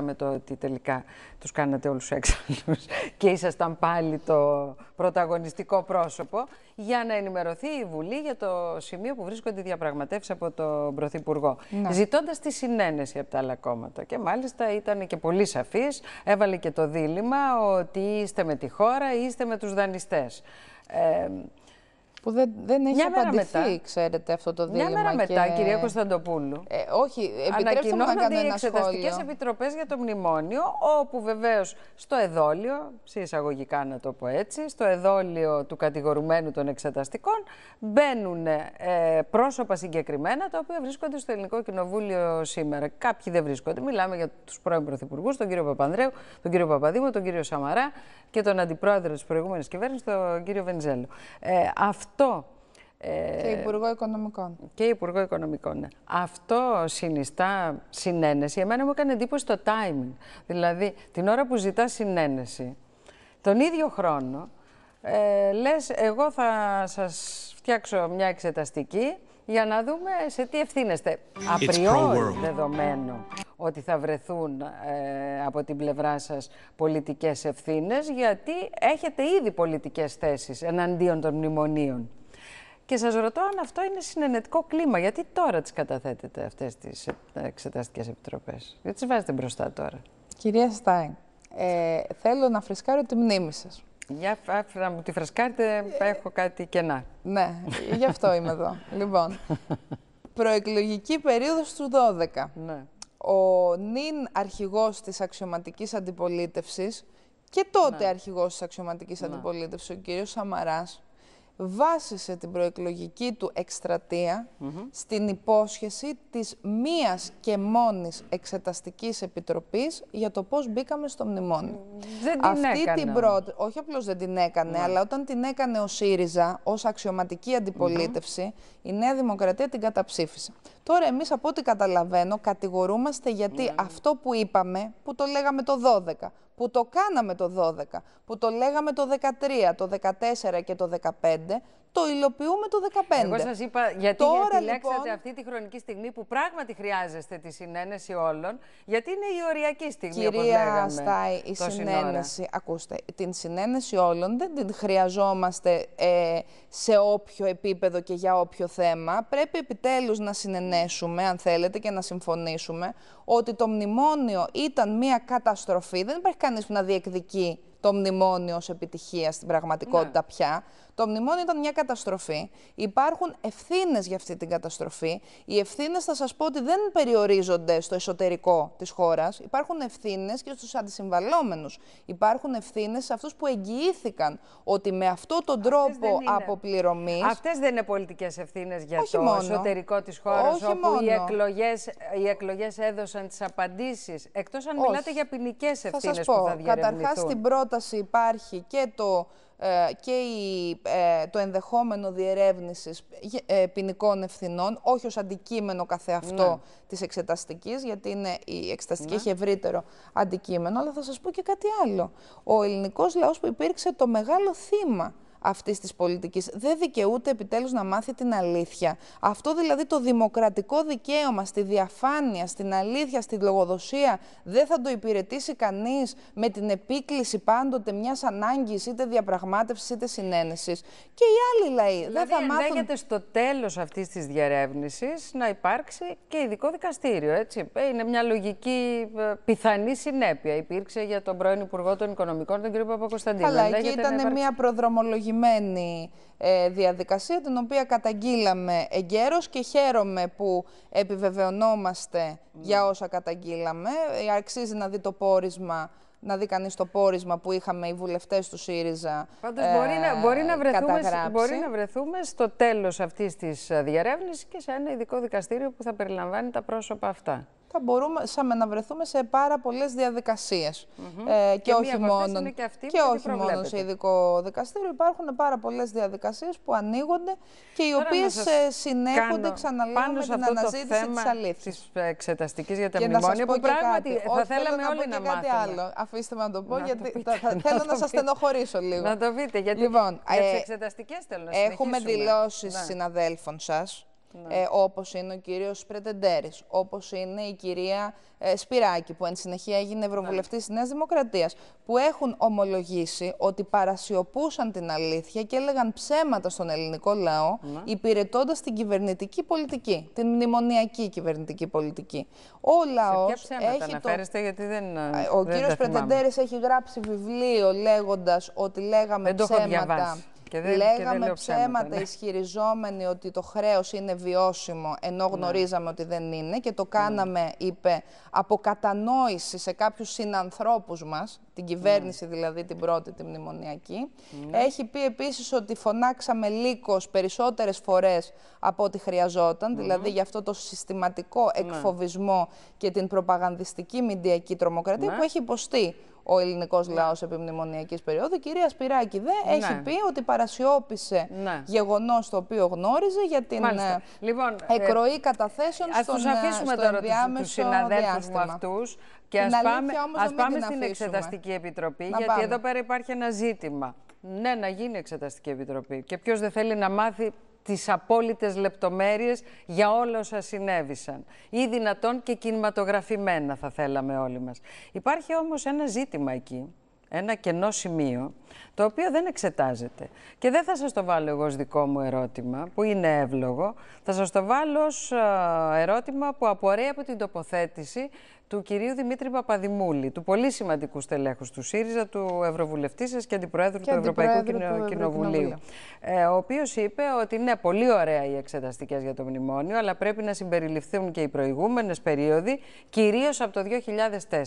με το ότι τελικά τους κάνατε όλους έξαλλους και ήσασταν πάλι το πρωταγωνιστικό πρόσωπο για να ενημερωθεί η Βουλή για το σημείο που βρίσκονται οι διαπραγματεύσεις από τον Πρωθυπουργό. Ναι. Ζητώντας τη συνένεση από τα άλλα κόμματα. Και μάλιστα ήταν και πολύ σαφής, έβαλε και το δίλημα ότι είστε με τη χώρα ή είστε με τους δανειστές. Ε, που δεν, δεν έχει απαντηθεί, ξέρετε, αυτό το δίλημα. Μια μέρα και... μετά, κυρία Κωνσταντοπούλου. Ε, όχι, επιτρέψτε οι να κάνω για το μνημόνιο, όπου βεβαίως στο εδόλιο, σε εισαγωγικά να το πω έτσι, στο εδόλιο του κατηγορουμένου των εξεταστικών, μπαίνουν ε, πρόσωπα συγκεκριμένα, τα οποία βρίσκονται στο Ελληνικό Κοινοβούλιο σήμερα. Κάποιοι δεν βρίσκονται. Μιλάμε για τους πρώην πρωθυπουργούς, τον κύριο Παπανδρέου, τον κύριο Παπαδήμο, τον κύριο Σαμαρά και τον αντιπρόεδρο της προηγούμενης κυβέρνησης, τον κύριο Βενιζέλο. Ε, αυτό αυτό. Ε, και Υπουργό Οικονομικών. Και Υπουργό Οικονομικών, ναι. Αυτό συνιστά συνένεση. Εμένα μου έκανε εντύπωση το timing. Δηλαδή, την ώρα που ζητάς συνένεση, τον ίδιο χρόνο, ε, λες, εγώ θα σας φτιάξω μια εξεταστική για να δούμε σε τι ευθύνεστε. Απριόρι δεδομένο ότι θα βρεθούν ε, από την πλευρά σας πολιτικές ευθύνες, γιατί έχετε ήδη πολιτικές θέσεις εναντίον των μνημονίων. Και σας ρωτώ αν αυτό είναι συνενετικό κλίμα, γιατί τώρα τις καταθέτετε αυτές τις εξεταστικές επιτροπές. Γιατί τις βάζετε μπροστά τώρα. Κυρία Στάιν, ε, θέλω να φρεσκάρω τη μνήμη σας. Για να μου τη φρεσκάρετε, έχω κάτι κενά. Ναι, γι' αυτό είμαι εδώ. λοιπόν, προεκλογική περίοδος του 12. Ναι ο νυν αρχηγός της αξιωματικής αντιπολίτευσης και τότε ναι. αρχηγός της αξιωματικής ναι. αντιπολίτευσης, ο κύριος Σαμαράς, βάσισε την προεκλογική του εκστρατεία στην υπόσχεση της μίας και μόνης εξεταστικής επιτροπής για το πώς μπήκαμε στο μνημόνιο. Δεν την Αυτή έκανε. την πρώτη, όχι απλώς δεν την έκανε, ναι. αλλά όταν την έκανε ο ΣΥΡΙΖΑ ως αξιωματική αντιπολίτευση, η Νέα Δημοκρατία την καταψήφισε. Τώρα εμείς από ό,τι καταλαβαίνω κατηγορούμαστε γιατί ναι. αυτό που είπαμε, που το λέγαμε το 12, που το κάναμε το 12, που το λέγαμε το 13, το 14 και το 15, το υλοποιούμε το 2015. Εγώ σας είπα γιατί Τώρα, επιλέξατε λοιπόν, αυτή τη χρονική στιγμή που πράγματι χρειάζεστε τη συνένεση όλων, γιατί είναι η οριακή στιγμή, Κυρία όπως λέγαμε. Στάι, η συνένεση, ακούστε, την συνένεση όλων δεν την χρειαζόμαστε ε, σε όποιο επίπεδο και για όποιο θέμα. Πρέπει επιτέλους να συνενέσουμε, αν θέλετε, και να συμφωνήσουμε ότι το μνημόνιο ήταν μια καταστροφή. Δεν υπάρχει κανείς που να διεκδικεί το μνημόνιο ως επιτυχία στην πραγματικότητα ναι. πια. Το μνημόνιο ήταν μια καταστροφή. Υπάρχουν ευθύνες για αυτή την καταστροφή. Οι ευθύνες, θα σας πω ότι δεν περιορίζονται στο εσωτερικό της χώρας. Υπάρχουν ευθύνες και στους αντισυμβαλόμενους. Υπάρχουν ευθύνες σε αυτούς που εγγυήθηκαν ότι με αυτόν τον τρόπο αποπληρωμής. Αυτές δεν είναι πολιτικές ευθύνες για Όχι το εσωτερικό της χώρας, όπου μόνο. οι εκλογές οι εκλογές έδωσαν τις απαντήσεις. Εκτός αν Όχι. μιλάτε για ποινικές ευθύνε που θα πω. Καταρχάς, στην πρόταση υπάρχει και το ε, και ε, το ενδεχόμενο διερεύνησης ε, ποινικών ευθυνών, όχι ως αντικείμενο καθεαυτό ναι. της εξεταστικής, γιατί είναι, η εξεταστική ναι. έχει ευρύτερο αντικείμενο, αλλά θα σας πω και κάτι άλλο. Ο ελληνικός λαός που υπήρξε το μεγάλο θύμα αυτής της πολιτικής. Δεν δικαιούται επιτέλους να μάθει την αλήθεια. Αυτό δηλαδή το δημοκρατικό δικαίωμα στη διαφάνεια, στην αλήθεια, στη λογοδοσία δεν θα το υπηρετήσει κανείς με την επίκληση πάντοτε μιας ανάγκης είτε διαπραγμάτευσης είτε συνένεσης. Και οι άλλοι λαοί δηλαδή, δεν θα μάθουν. Ενδέχεται στο τέλος αυτής της διερεύνησης να υπάρξει και ειδικό δικαστήριο. Έτσι. Ε, είναι μια λογική ε, πιθανή συνέπεια. Υπήρξε για τον πρώην Υπουργό των Οικονομικών, τον κ. Παπακοσταντίνο. Αλλά και ήταν μια προδρομολογική συγκεκριμένη ε, διαδικασία, την οποία καταγγείλαμε εγκαίρως και χαίρομαι που επιβεβαιωνόμαστε ναι. για όσα καταγγείλαμε. Ε, αξίζει να δει το πόρισμα να δει κανείς το πόρισμα που είχαμε οι βουλευτές του ΣΥΡΙΖΑ. Πάντως ε, μπορεί, να, μπορεί, βρεθούμε, μπορεί να βρεθούμε στο τέλος αυτής της διαρεύνηση και σε ένα ειδικό δικαστήριο που θα περιλαμβάνει τα πρόσωπα αυτά θα μπορούσαμε να βρεθούμε σε πάρα πολλές διαδικασίες. ε, και, όχι μόνο, και, αυτή και όχι μόνο σε ειδικό δικαστήριο. Υπάρχουν πάρα πολλές διαδικασίες που ανοίγονται και οι οποίε οποίες ε, συνέχονται, ξαναλέω, με την αναζήτηση το θέμα της ε, αλήθειας. για τα και μνημόνια, που πράγματι θα θέλαμε να όλοι να, κάτι Άλλο. Αφήστε με να το πω, γιατί θέλω να σας στενοχωρήσω λίγο. Να το πείτε, γιατί λοιπόν, για ε, Έχουμε δηλώσεις συναδέλφων σας, ναι. ε, όπως είναι ο κύριος Πρετεντέρης, όπως είναι η κυρία ε, Σπυράκη, που εν συνεχεία έγινε Ευρωβουλευτής ναι. της Νέας Δημοκρατίας, που έχουν ομολογήσει ότι παρασιωπούσαν την αλήθεια και έλεγαν ψέματα στον ελληνικό λαό, ναι. υπηρετώντας την κυβερνητική πολιτική, την μνημονιακή κυβερνητική πολιτική. Ο λαός Σε γιατί δεν ε, Ο δεν κύριος Πρετεντέρης έχει γράψει βιβλίο λέγοντας ότι λέγαμε ψέματα... Λέγαμε και ψέματα, ναι. ισχυριζόμενοι ότι το χρέος είναι βιώσιμο, ενώ ναι. γνωρίζαμε ότι δεν είναι και το ναι. κάναμε, είπε, από κατανόηση σε κάποιους συνανθρώπους μας, την κυβέρνηση δηλαδή την πρώτη, τη μνημονιακή. Έχει πει επίσης ότι φωνάξαμε λύκος περισσότερες φορές από ό,τι χρειαζόταν, δηλαδή για αυτό το συστηματικό εκφοβισμό και την προπαγανδιστική μηντιακή τρομοκρατία που έχει υποστεί ο ελληνικός ναι. λαός επί μνημονιακής περίοδου. Η κυρία Σπυράκη δε ναι. έχει πει ότι παρασιώπησε ναι. γεγονός το οποίο γνώριζε για την ε, λοιπόν, ε, εκροή καταθέσεων ας στον, ε, αφήσουμε στο τώρα τους μου και ας πάμε, ας πάμε στην Εξεταστική Επιτροπή, γιατί εδώ πέρα υπάρχει ένα ζήτημα. Ναι, να γίνει Εξεταστική Επιτροπή. Και ποιος δεν θέλει να μάθει τις απόλυτες λεπτομέρειες για όλα όσα συνέβησαν. Ή δυνατόν και κινηματογραφημένα θα θέλαμε όλοι μας. Υπάρχει όμως ένα ζήτημα εκεί, ένα κενό σημείο, το οποίο δεν εξετάζεται. Και δεν θα σας το βάλω εγώ ως δικό μου ερώτημα, που είναι εύλογο. Θα σας το βάλω ως ε, ερώτημα που απορρέει από την τοποθέτηση του κυρίου Δημήτρη Παπαδημούλη, του πολύ σημαντικού στελέχους του ΣΥΡΙΖΑ, του Ευρωβουλευτής σας και Αντιπροέδρου και του Ευρωπαϊκού Κοινοβουλίου. Ε, ο οποίος είπε ότι είναι πολύ ωραία οι εξεταστικές για το μνημόνιο, αλλά πρέπει να συμπεριληφθούν και οι προηγούμενες περίοδοι, κυρίως από το 2004.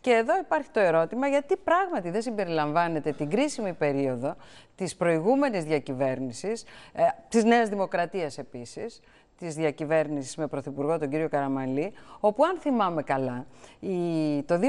Και εδώ υπάρχει το ερώτημα γιατί πράγματι δεν συμπεριλαμβάνεται την κρίσιμη περίοδο της προηγούμενης διακυβέρνησης, ε, της Νέας Δημοκρατίας επίσης της διακυβέρνησης με πρωθυπουργό τον κύριο Καραμαλή, όπου αν θυμάμαι καλά, το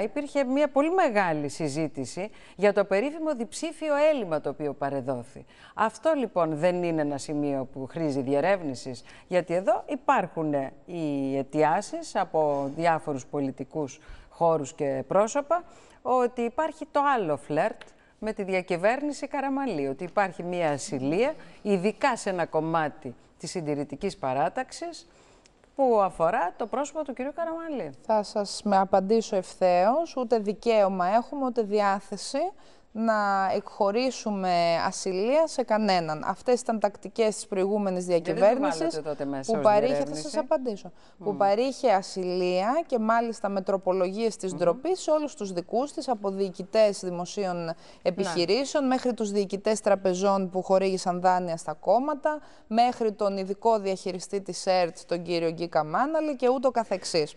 2009 υπήρχε μια πολύ μεγάλη συζήτηση για το περίφημο διψήφιο έλλειμμα το οποίο παρεδόθη. Αυτό λοιπόν δεν είναι ένα σημείο που χρήζει διερεύνησης, γιατί εδώ υπάρχουν οι αιτιάσεις από διάφορους πολιτικούς χώρους και πρόσωπα ότι υπάρχει το άλλο φλερτ με τη διακυβέρνηση Καραμαλή, ότι υπάρχει μια ασυλία, ειδικά σε ένα κομμάτι της συντηρητικής παράταξης που αφορά το πρόσωπο του κυρίου Καραμαλή. Θα σας με απαντήσω ευθέως, ούτε δικαίωμα έχουμε, ούτε διάθεση να εκχωρήσουμε ασυλία σε κανέναν. Αυτές ήταν τακτικές της προηγούμενης διακυβέρνηση που παρήχε. Θα απαντήσω. Που παρήχε ασυλία και μάλιστα με τροπολογίες της ντροπής mm. σε όλους τους δικούς της, από διοικητές δημοσίων ναι. επιχειρήσεων μέχρι τους διοικητές τραπεζών που χορήγησαν δάνεια στα κόμματα, μέχρι τον ειδικό διαχειριστή της ΕΡΤ, τον κύριο Γκίκα Μάναλη και ούτω καθεξής.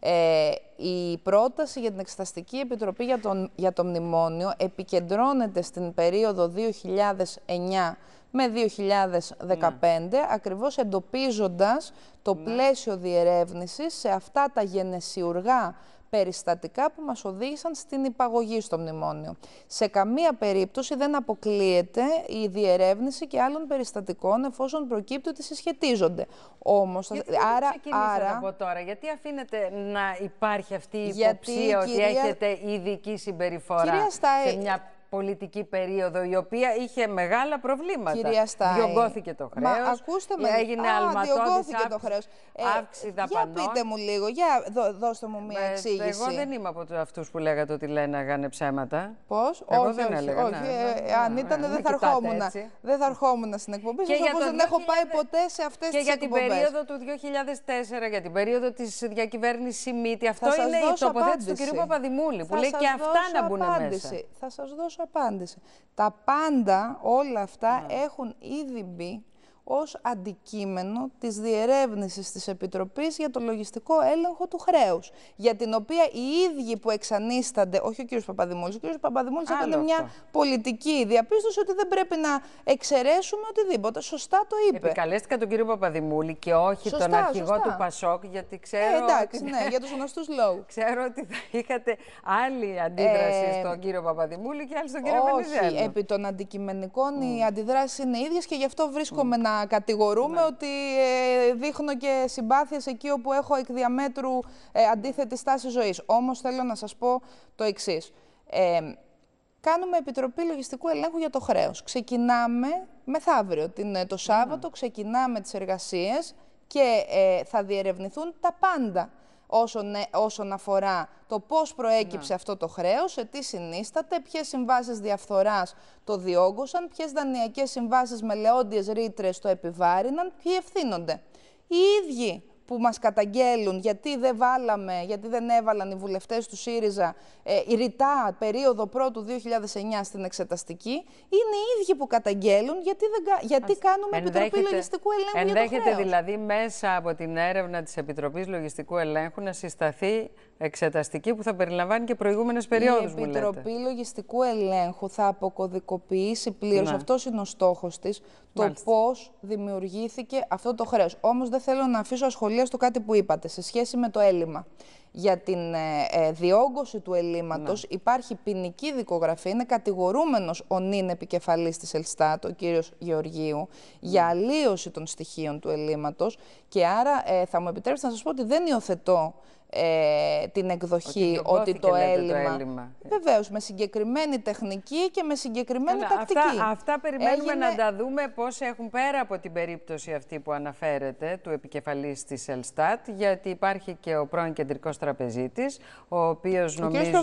Ε, η πρόταση για την Εξεταστική Επιτροπή για, τον, για το Μνημόνιο επικεντρώνεται στην περίοδο 2009 με 2015, ακριβώς εντοπίζοντας το ναι. πλαίσιο διερεύνησης σε αυτά τα γενεσιουργά περιστατικά που μας οδήγησαν στην υπαγωγή στο μνημόνιο. Σε καμία περίπτωση δεν αποκλείεται η διερεύνηση και άλλων περιστατικών εφόσον προκύπτει ότι συσχετίζονται. Όμως, γιατί άρα, άρα... από τώρα, γιατί αφήνετε να υπάρχει αυτή η υποψία ότι έχετε ειδική συμπεριφορά σε μια πολιτική περίοδο η οποία είχε μεγάλα προβλήματα. Κυρία Στάι, διωγγώθηκε το χρέο. Μα ακούστε με. Έγινε αλματώδης το χρέος. Ε, αύξηση δαπανών. Για πείτε μου λίγο, για δώ, δώστε μου μία εξήγηση. Εγώ δεν είμαι από αυτούς που λέγατε ότι αγάνε ψέματα. Πώς, όχι, δεν όχι, έλεγα, όχι, ναι, ε, ναι, ε, ναι, αν ήταν δεν θα ερχόμουν. Δεν θα ερχόμουν στην εκπομπή σα όπω δεν έχω πάει ποτέ σε αυτές τι εκπομπέ. Και για την περίοδο του 2004, για την περίοδο της διακυβέρνηση Μύτη. Αυτό είναι η τοποθέτηση του κ. Παπαδημούλη που λέει και αυτά να μπουν μέσα. Θα σας δώσω απάντησε. Τα πάντα, όλα αυτά, ναι. έχουν ήδη μπει ως αντικείμενο της διερεύνησης της Επιτροπής για το λογιστικό έλεγχο του χρέους, για την οποία οι ίδιοι που εξανίστανται, όχι ο κ. Παπαδημούλης, ο κ. Παπαδημούλης Άλλο έκανε μια πολιτική διαπίστωση ότι δεν πρέπει να εξαιρέσουμε οτιδήποτε. Σωστά το είπε. Επικαλέστηκα τον κ. Παπαδημούλη και όχι τον αρχηγό του Πασόκ, γιατί ε, ξέρω... Ε, εντάξει, ναι, για τους γνωστούς λόγους. ξέρω ότι θα είχατε άλλη αντίδραση ε, στον κύριο Παπαδημούλη και άλλη στον κύριο Όχι, επί των αντικειμενικών mm. οι είναι ίδιες και γι' αυτό βρίσκομαι να κατηγορούμε ναι. ότι ε, δείχνω και συμπάθειες εκεί όπου έχω εκ διαμέτρου ε, αντίθετη στάση ζωής. Όμως θέλω να σας πω το εξής. Ε, κάνουμε επιτροπή λογιστικού ελέγχου για το χρέος. Ξεκινάμε μεθαύριο, την, το ναι. Σάββατο, ξεκινάμε τις εργασίες και θα διερευνηθούν τα πάντα όσον, ε, όσον αφορά το πώς προέκυψε ναι. αυτό το χρέος, σε τι συνίσταται, ποιες συμβάσεις διαφθοράς το διόγκωσαν, ποιες δανειακές συμβάσεις με λεόντιες ρήτρες το επιβάρυναν, ποιοι ευθύνονται. Οι ίδιοι που μας καταγγέλουν γιατί δεν βάλαμε, γιατί δεν έβαλαν οι βουλευτές του ΣΥΡΙΖΑ ε, ρητά περίοδο πρώτου 2009 στην εξεταστική, είναι οι ίδιοι που καταγγέλουν γιατί, δεν, γιατί κάνουμε Επιτροπή Λογιστικού Ελέγχου ενδέχεται δηλαδή μέσα από την έρευνα της Επιτροπής Λογιστικού Ελέγχου να συσταθεί εξεταστική που θα περιλαμβάνει και προηγούμενες περιόδου. Η Επιτροπή Λογιστικού Ελέγχου θα αποκωδικοποιήσει πλήρως, ναι. αυτός είναι ο στόχος της, το πώς δημιουργήθηκε αυτό το χρέος. Όμως δεν θέλω να αφήσω ασχολίας στο κάτι που είπατε σε σχέση με το έλλειμμα. Για την ε, ε διόγκωση του ελλείμματος ναι. υπάρχει ποινική δικογραφία. Είναι κατηγορούμενος ο νυν επικεφαλής της Ελστάτ, ο κύριος Γεωργίου, για ναι. αλλίωση των στοιχείων του ελλείμματος. Και άρα ε, θα μου επιτρέψετε να σας πω ότι δεν υιοθετώ ε, την εκδοχή ότι, το έλλειμμα. Το Βεβαίως, με συγκεκριμένη τεχνική και με συγκεκριμένη τακτική. Αυτά, περιμένουμε Έγινε... να τα δούμε πώς έχουν πέρα από την περίπτωση αυτή που αναφέρεται του επικεφαλής της Ελστάτ, γιατί υπάρχει και ο πρώην κεντρικός τραπεζίτης, ο οποίος νομίζω,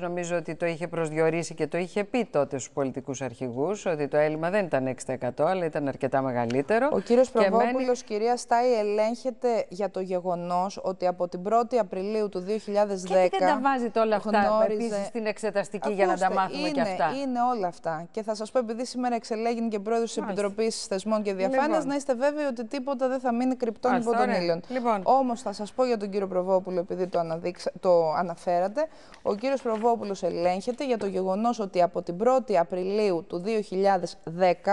νομίζω ότι το είχε προσδιορίσει και το είχε πει τότε στους πολιτικούς αρχηγούς ότι το έλλειμμα δεν ήταν 6% αλλά ήταν αρκετά μεγαλύτερο. Ο κύριος Προβόπουλο, μένει... κυρία Στάι, ελέγχεται για το γεγονός ότι από την 1η Απριλίου του 2010. Και δεν τα βάζετε όλα αυτά γνώριζε... στην εξεταστική Ακούστε, για να τα μάθουμε είναι, και αυτά. Είναι όλα αυτά. Και θα σας πω, επειδή σήμερα εξελέγει και πρόεδρος της Επιτροπής Θεσμών και λοιπόν. Διαφάνειας, να είστε βέβαιοι ότι τίποτα δεν θα μείνει κρυπτό υπό τον ήλιο. Λοιπόν. Όμως θα σας πω για τον κύριο Προβόπουλο, επειδή το, αναδείξα, το αναφέρατε. Ο κύριος Προβόπουλος ελέγχεται για το γεγονός ότι από την 1η Απριλίου του 2010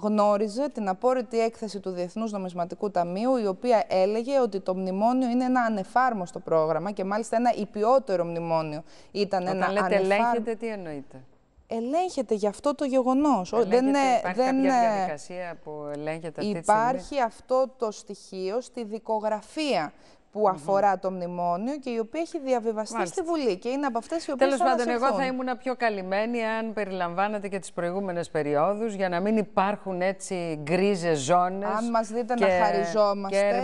γνώριζε την απόρριτη έκθεση του Διεθνούς Νομισματικού Ταμείου, η οποία έλεγε ότι το μνημόνιο είναι ένα ανεφάρμοστο πρόγραμμα και μάλιστα ένα υπιότερο μνημόνιο ήταν Όταν ένα λέτε ανεφάρ... ελέγχεται, τι εννοείτε? Ελέγχεται γι' αυτό το γεγονός. Δεν ε, υπάρχει δεν... κάποια ε, διαδικασία που ελέγχεται αυτή Υπάρχει αυτό το στοιχείο στη δικογραφία που αφορά το μνημόνιο και η οποία έχει διαβιβαστεί στη Βουλή και είναι από αυτές οι οποίες. Τέλος πάντων, εγώ θα ήμουν πιο καλυμμένη αν περιλαμβάνατε και τις προηγούμενες περιόδους για να μην υπάρχουν έτσι γκρίζες ζώνες. Αν μας δείτε να χαριζόμαστε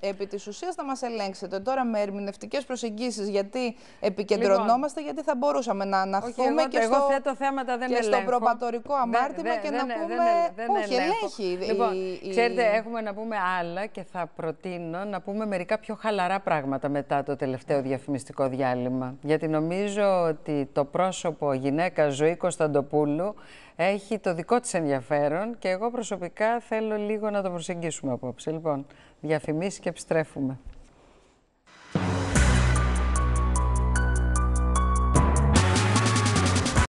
επί της ουσία, να μας ελέγξετε. Τώρα με ερμηνευτικές προσεγγίσεις, γιατί επικεντρωνόμαστε, λοιπόν. γιατί θα μπορούσαμε να αναχθούμε και, εγώ στο... Θέτω θέματα, δεν και στο προπατορικό αμάρτημα και να δεν, πούμε. Όχι, ελέγχει. Λοιπόν, ξέρετε, έχουμε να πούμε άλλα και θα προτείνω να πούμε μερικά πιο χαλαρά πράγματα μετά το τελευταίο διαφημιστικό διάλειμμα. Γιατί νομίζω ότι το πρόσωπο γυναίκα Ζωή Κωνσταντοπούλου έχει το δικό της ενδιαφέρον και εγώ προσωπικά θέλω λίγο να το προσεγγίσουμε απόψε. Λοιπόν, διαφημίσεις και επιστρέφουμε.